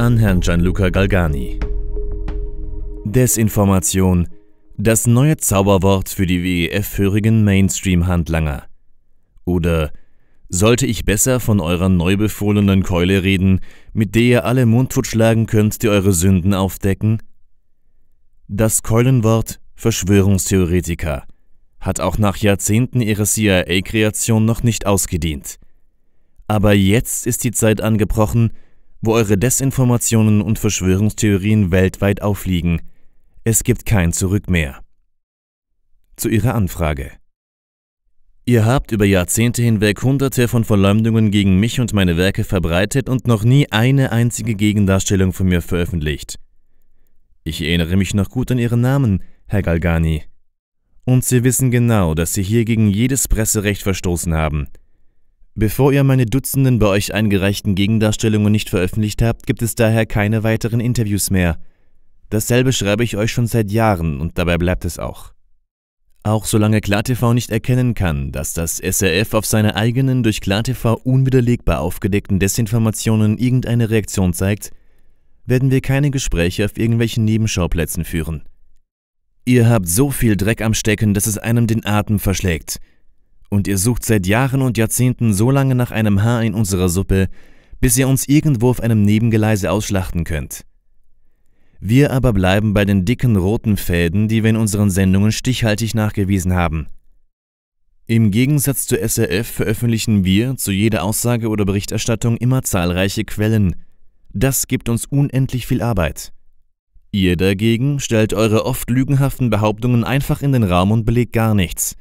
an Herrn Gianluca Galgani. Desinformation, das neue Zauberwort für die WEF-hörigen Mainstream-Handlanger. Oder sollte ich besser von eurer neu befohlenen Keule reden, mit der ihr alle Mundtut schlagen könnt, die eure Sünden aufdecken? Das Keulenwort Verschwörungstheoretiker hat auch nach Jahrzehnten ihrer CIA-Kreation noch nicht ausgedient. Aber jetzt ist die Zeit angebrochen, wo eure Desinformationen und Verschwörungstheorien weltweit auffliegen. Es gibt kein Zurück mehr. Zu Ihrer Anfrage. Ihr habt über Jahrzehnte hinweg hunderte von Verleumdungen gegen mich und meine Werke verbreitet und noch nie eine einzige Gegendarstellung von mir veröffentlicht. Ich erinnere mich noch gut an Ihren Namen, Herr Galgani. Und Sie wissen genau, dass Sie hier gegen jedes Presserecht verstoßen haben. Bevor ihr meine Dutzenden bei euch eingereichten Gegendarstellungen nicht veröffentlicht habt, gibt es daher keine weiteren Interviews mehr. Dasselbe schreibe ich euch schon seit Jahren und dabei bleibt es auch. Auch solange KlarTV nicht erkennen kann, dass das SRF auf seine eigenen durch KlarTV unwiderlegbar aufgedeckten Desinformationen irgendeine Reaktion zeigt, werden wir keine Gespräche auf irgendwelchen Nebenschauplätzen führen. Ihr habt so viel Dreck am Stecken, dass es einem den Atem verschlägt. Und ihr sucht seit Jahren und Jahrzehnten so lange nach einem Haar in unserer Suppe, bis ihr uns irgendwo auf einem Nebengeleise ausschlachten könnt. Wir aber bleiben bei den dicken roten Fäden, die wir in unseren Sendungen stichhaltig nachgewiesen haben. Im Gegensatz zur SRF veröffentlichen wir zu jeder Aussage oder Berichterstattung immer zahlreiche Quellen. Das gibt uns unendlich viel Arbeit. Ihr dagegen stellt eure oft lügenhaften Behauptungen einfach in den Raum und belegt gar nichts.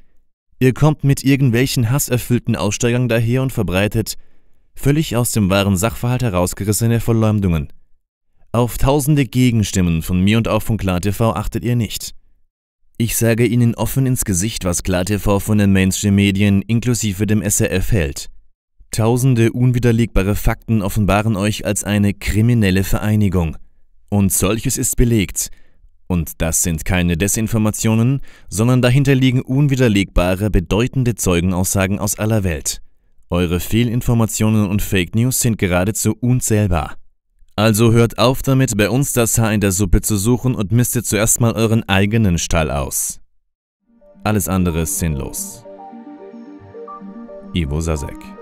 Ihr kommt mit irgendwelchen hasserfüllten Aussteigern daher und verbreitet völlig aus dem wahren Sachverhalt herausgerissene Verleumdungen. Auf tausende Gegenstimmen von mir und auch von KlarTV achtet ihr nicht. Ich sage Ihnen offen ins Gesicht, was KlarTV von den Mainstream-Medien inklusive dem SRF hält. Tausende unwiderlegbare Fakten offenbaren euch als eine kriminelle Vereinigung. Und solches ist belegt – und das sind keine Desinformationen, sondern dahinter liegen unwiderlegbare, bedeutende Zeugenaussagen aus aller Welt. Eure Fehlinformationen und Fake News sind geradezu unzählbar. Also hört auf damit, bei uns das Haar in der Suppe zu suchen und mistet zuerst mal euren eigenen Stall aus. Alles andere ist sinnlos. Ivo Sasek